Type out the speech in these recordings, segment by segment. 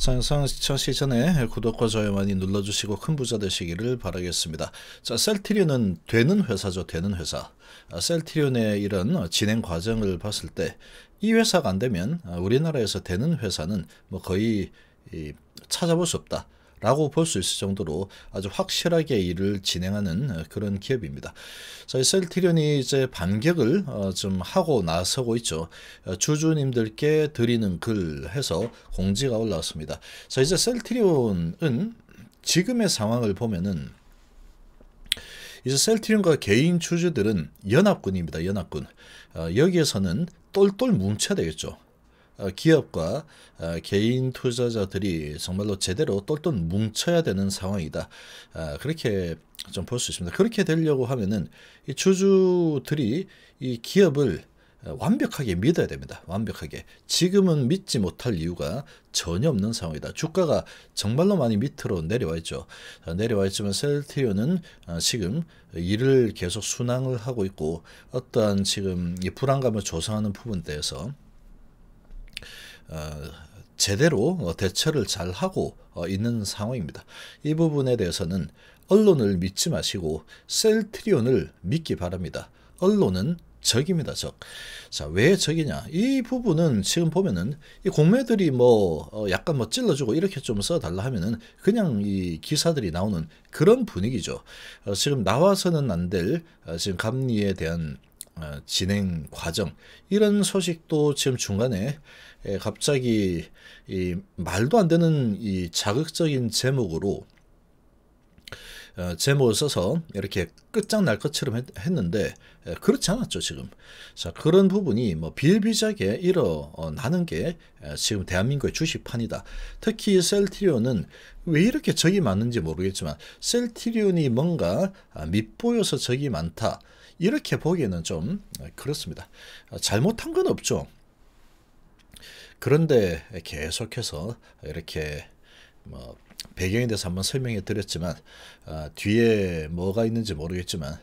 상상하시기 전에 구독과 좋아요 많이 눌러주시고 큰 부자 되시기를 바라겠습니다. 자, 셀트리온은 되는 회사죠. 되는 회사. 아, 셀트리온의 이런 진행 과정을 봤을 때 이 회사가 안 되면 우리나라에서 되는 회사는 뭐 거의 찾아볼 수 없다. 라고 볼 수 있을 정도로 아주 확실하게 일을 진행하는 어, 그런 기업입니다. 자, 셀트리온이 이제 반격을 어, 좀 하고 나서고 있죠. 어, 주주님들께 드리는 글 해서 공지가 올라왔습니다. 자, 이제 셀트리온은 지금의 상황을 보면은 이제 셀트리온과 개인 주주들은 연합군입니다. 연합군. 여기에서는 똘똘 뭉쳐야 되겠죠. 어, 기업과 어, 개인 투자자들이 정말로 제대로 똘똘 뭉쳐야 되는 상황이다. 아, 그렇게 좀 볼 수 있습니다. 그렇게 되려고 하면은 이 주주들이 이 기업을 어, 완벽하게 믿어야 됩니다. 완벽하게. 지금은 믿지 못할 이유가 전혀 없는 상황이다. 주가가 정말로 많이 밑으로 내려와 있죠. 내려와 있지만 셀티오는 지금 이를 계속 순항을 하고 있고 어떠한 지금 이 불안감을 조성하는 부분에 대해서 어, 제대로 뭐 대처를 잘 하고 어, 있는 상황입니다. 이 부분에 대해서는 언론을 믿지 마시고 셀트리온을 믿기 바랍니다. 언론은 적입니다, 적. 자, 왜 적이냐? 이 부분은 지금 보면은 이 공매들이 뭐 어, 약간 뭐 찔러주고 이렇게 좀 써달라 하면은 그냥 이 기사들이 나오는 그런 분위기죠. 어, 지금 나와서는 안될 어, 지금 감리에 대한 어, 진행 과정 이런 소식도 지금 중간에 갑자기 이 말도 안 되는 이 자극적인 제목으로 어, 제목을 써서 이렇게 끝장날 것처럼 했, 는데 그렇지 않았죠 지금 자 그런 부분이 뭐 비일비재하게 일어나는 어, 게 지금 대한민국의 주식판이다 특히 셀트리온은 왜 이렇게 적이 많은지 모르겠지만 셀트리온이 뭔가 아, 밑보여서 적이 많다 이렇게 보기에는 좀 어, 그렇습니다. 어, 잘못한 건 없죠. 그런데 계속해서 이렇게 뭐 배경에 대해서 한번 설명해 드렸지만 아, 뒤에 뭐가 있는지 모르겠지만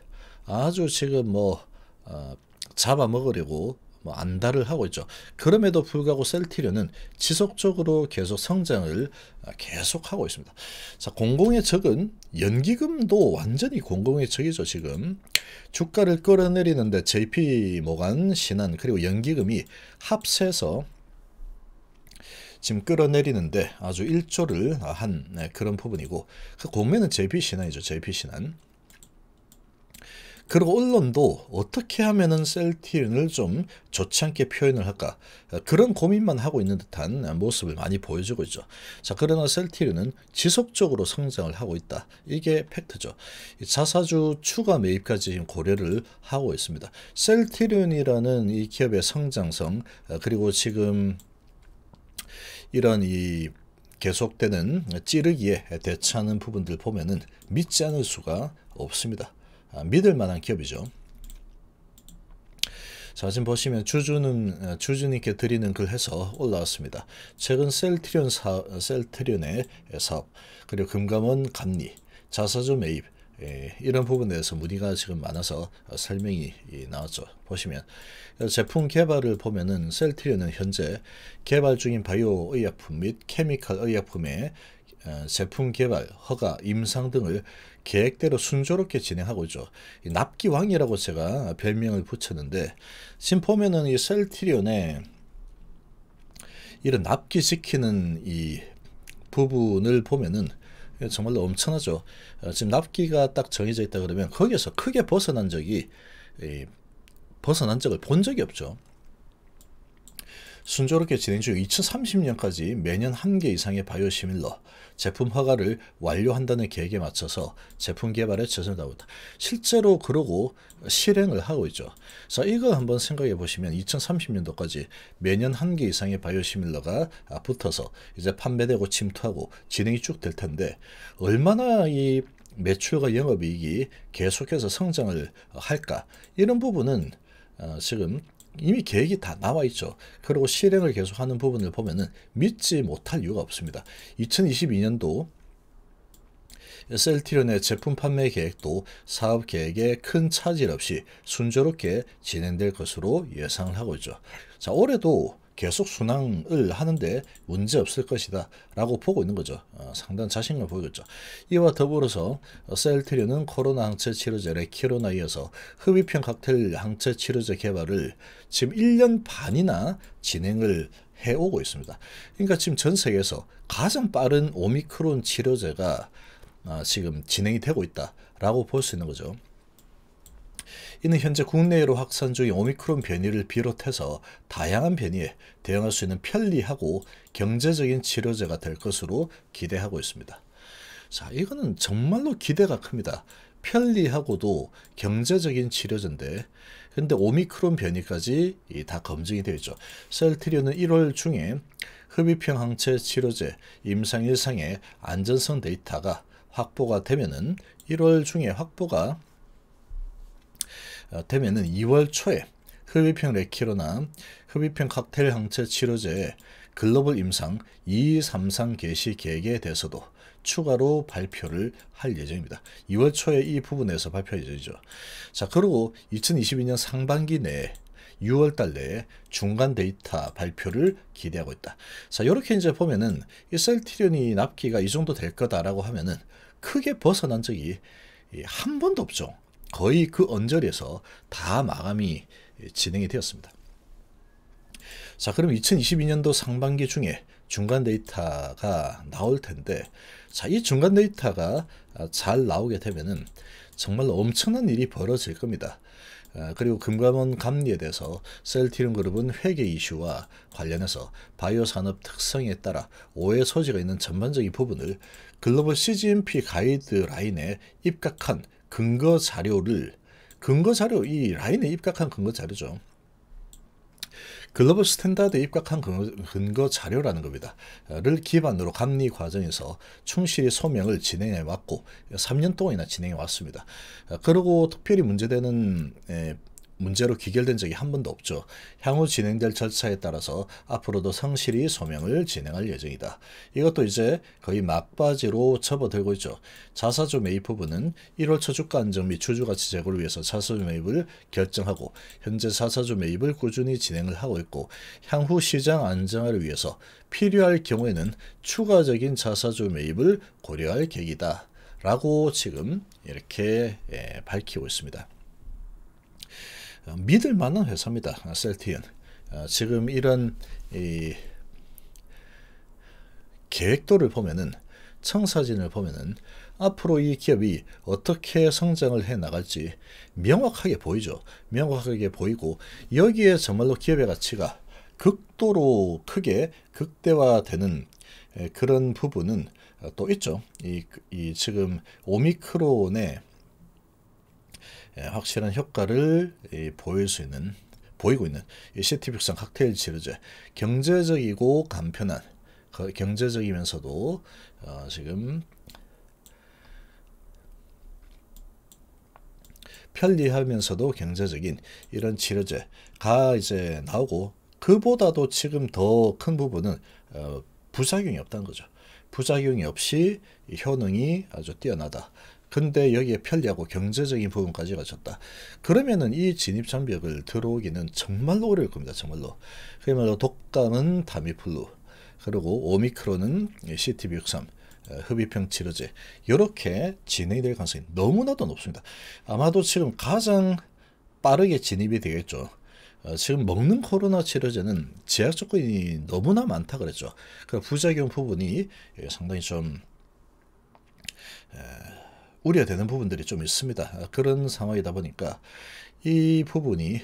아주 지금 뭐 아, 잡아먹으려고 뭐 안달을 하고 있죠. 그럼에도 불구하고 셀티리온 지속적으로 계속 성장을 계속하고 있습니다. 자, 공공의 적은 연기금도 완전히 공공의 적이죠, 지금. 주가를 끌어내리는데 JP 모간, 신한 그리고 연기금이 합세서 해 지금 끌어내리는데 아주 일조를 한 네, 그런 부분이고 그 공매는 JP 신한이죠. JP 신한. 그리고 언론도 어떻게 하면은 셀틴을 좀 좋지 않게 표현을 할까 그런 고민만 하고 있는 듯한 모습을 많이 보여주고 있죠. 자 그러나 셀티르는 지속적으로 성장을 하고 있다. 이게 팩트죠. 자사주 추가 매입까지 고려를 하고 있습니다. 셀티륜이라는 이 기업의 성장성 그리고 지금 이런 이 계속되는 찌르기에 대처하는 부분들 보면은 믿지 않을 수가 없습니다. 아, 믿을 만한 기업이죠. 자, 지금 보시면 주주는 아, 주주님께 드리는 글에서 그 올라왔습니다. 최근 셀트리온 사, 셀트리온의 사업 그리고 금감원 감리 자사주 매입 예, 이런 부분에 대해서 문의가 지금 많아서 아, 설명이 예, 나왔죠. 보시면 제품 개발을 보면은 셀트리온은 현재 개발 중인 바이오 의약품 및 케미칼 의약품의 어, 제품 개발, 허가, 임상 등을 계획대로 순조롭게 진행하고 있죠. 납기왕이라고 제가 별명을 붙였는데 지금 보면은 이 셀트리온에 이런 납기시키는 이 부분을 보면은 정말로 엄청나죠. 어, 지금 납기가 딱 정해져 있다 그러면 거기에서 크게 벗어난 적이 벗어난 적을 본 적이 없죠. 순조롭게 진행 중 2030년까지 매년 한 개 이상의 바이오 시밀러 제품 허가를 완료한다는 계획에 맞춰서 제품 개발에 최선을 다하고 있다. 실제로 그러고 실행을 하고 있죠. 자, 이거 한번 생각해 보시면 2030년도까지 매년 한 개 이상의 바이오 시밀러가 아, 붙어서 이제 판매되고 침투하고 진행이 쭉 될 텐데 얼마나 이 매출과 영업이익이 계속해서 성장을 할까 이런 부분은 어, 지금 이미 계획이 다 나와 있죠. 그리고 실행을 계속하는 부분을 보면은 믿지 못할 이유가 없습니다. 2022년도 s l t 론의 제품 판매 계획도 사업 계획에 큰 차질 없이 순조롭게 진행될 것으로 예상을 하고 있죠. 자, 올해도 계속 순항을 하는데 문제 없을 것이다 라고 보고 있는 거죠. 어, 상당 자신감을 보이겠죠. 이와 더불어서 셀트리온 코로나 항체 치료제 레키로나 이어서 흡입형 칵테일 항체 치료제 개발을 지금 1년 반이나 진행을 해오고 있습니다. 그러니까 지금 전 세계에서 가장 빠른 오미크론 치료제가 아, 지금 진행이 되고 있다라고 볼 수 있는 거죠. 이는 현재 국내로 확산 중인 오미크론 변이를 비롯해서 다양한 변이에 대응할 수 있는 편리하고 경제적인 치료제가 될 것으로 기대하고 있습니다. 자, 이거는 정말로 기대가 큽니다. 편리하고도 경제적인 치료제인데 근데 오미크론 변이까지 다 검증이 되어 있죠. 셀트리온은 1월 중에 흡입형 항체 치료제 임상 일상의 안전성 데이터가 확보가 되면은 1월 중에 확보가 어, 되면은 2월 초에 흡입형 레키로나 흡입형 칵테일 항체 치료제 글로벌 임상 233 개시 계획에 대해서도 추가로 발표를 할 예정입니다. 2월 초에 이 부분에서 발표 할 예정이죠. 자, 그리고 2022년 상반기 내에 6월 달 내에 중간 데이터 발표를 기대하고 있다. 자, 이렇게 이제 보면은 이 셀티리온이 납기가 이 정도 될 거다라고 하면은 크게 벗어난 적이 한 번도 없죠. 거의 그 언저리에서 다 마감이 진행이 되었습니다. 자, 그럼 2022년도 상반기 중에 중간 데이터가 나올 텐데, 자, 이 중간 데이터가 잘 나오게 되면은 정말 엄청난 일이 벌어질 겁니다. 아, 그리고 금감원 감리에 대해서 셀티룸 그룹은 회계 이슈와 관련해서 바이오 산업 특성에 따라 오해 소지가 있는 전반적인 부분을 글로벌 CGMP 가이드라인에 입각한 근거 자료를 근거 자료 이 라인에 입각한 근거 자료죠. 글로벌 스탠다드에 입각한 근거 자료라는 겁니다. 를 기반으로 감리 과정에서 충실히 소명을 진행해 왔고 3년 동안이나 진행해 왔습니다. 그리고 특별히 문제되는 문제로 귀결된 적이 한 번도 없죠. 향후 진행될 절차에 따라서 앞으로도 성실히 소명을 진행할 예정이다. 이것도 이제 거의 막바지로 접어들고 있죠. 자사주 매입 부분은 1월 초주가 안정 및 주주가치 제고를 위해서 자사주 매입을 결정하고 현재 자사주 매입을 꾸준히 진행을 하고 있고 향후 시장 안정화를 위해서 필요할 경우에는 추가적인 자사주 매입을 고려할 계기다 라고 지금 이렇게 예, 밝히고 있습니다. 어, 믿을 만한 회사입니다. 어, 셀티언. 어, 지금 이런 계획도를 보면은 청사진을 보면은 앞으로 이 기업이 어떻게 성장을 해 나갈지 명확하게 보이죠. 명확하게 보이고 여기에 정말로 기업의 가치가 극도로 크게 극대화되는 그런 부분은 또 있죠. 이, 이 지금 오미크론의 예, 확실한 효과를 보일 수 있는 보이고 있는 이티 t 백상 칵테일 치료제 경제적이고 간편한 경제적이면서도 어, 지금 편리하면서도 경제적인 이런 치료제가 이제 나오고 그보다도 지금 더 큰 부분은 어, 부작용이 없다는 거죠. 부작용이 없이 효능이 아주 뛰어나다. 근데 여기에 편리하고 경제적인 부분까지 갖췄다. 그러면은 이 진입 장벽을 들어오기는 정말로 어려울 겁니다. 정말로. 그야말로 독감은 다미플루, 그리고 오미크론은 CTV63, 어, 흡입형 치료제 이렇게 진행이 될 가능성이 너무나도 높습니다. 아마도 지금 가장 빠르게 진입이 되겠죠. 어, 지금 먹는 코로나 치료제는 제약 조건이 너무나 많다 그랬죠. 그 부작용 부분이 예, 상당히 좀 우려되는 부분들이 좀 있습니다. 그런 상황이다 보니까 이 부분이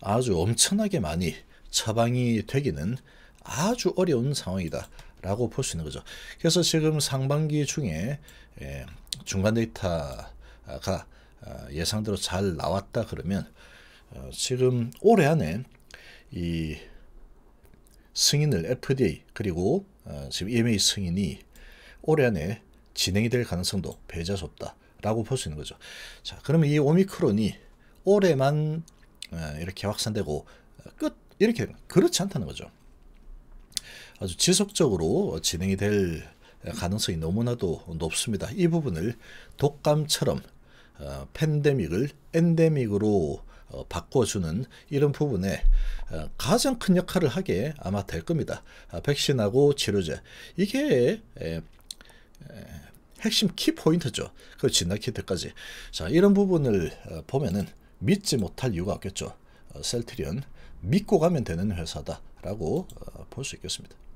아주 엄청나게 많이 처방이 되기는 아주 어려운 상황이다. 라고 볼 수 있는 거죠. 그래서 지금 상반기 중에 예, 중간 데이터가 어, 예상대로 잘 나왔다 그러면 어, 지금 올해 안에 이 승인을 FDA 그리고 어, 지금 EMA 승인이 올해 안에 진행이 될 가능성도 배제할수없다 라고 볼 수 있는 거죠. 자, 그러면 이 오미크론이 올해만 어, 이렇게 확산되고 어, 끝 이렇게 그렇지 않다는 거죠. 아주 지속적으로 진행이 될 가능성이 너무나도 높습니다. 이 부분을 독감처럼 어, 팬데믹을 엔데믹으로 바꿔주는 이런 부분에 가장 큰 역할을 하게 아마 될 겁니다. 아, 백신하고 치료제 이게 핵심 키 포인트죠. 그 진단 키트까지. 자, 이런 부분을 어, 보면은 믿지 못할 이유가 없겠죠. 어, 셀트리온 믿고 가면 되는 회사다라고 어, 볼수 있겠습니다.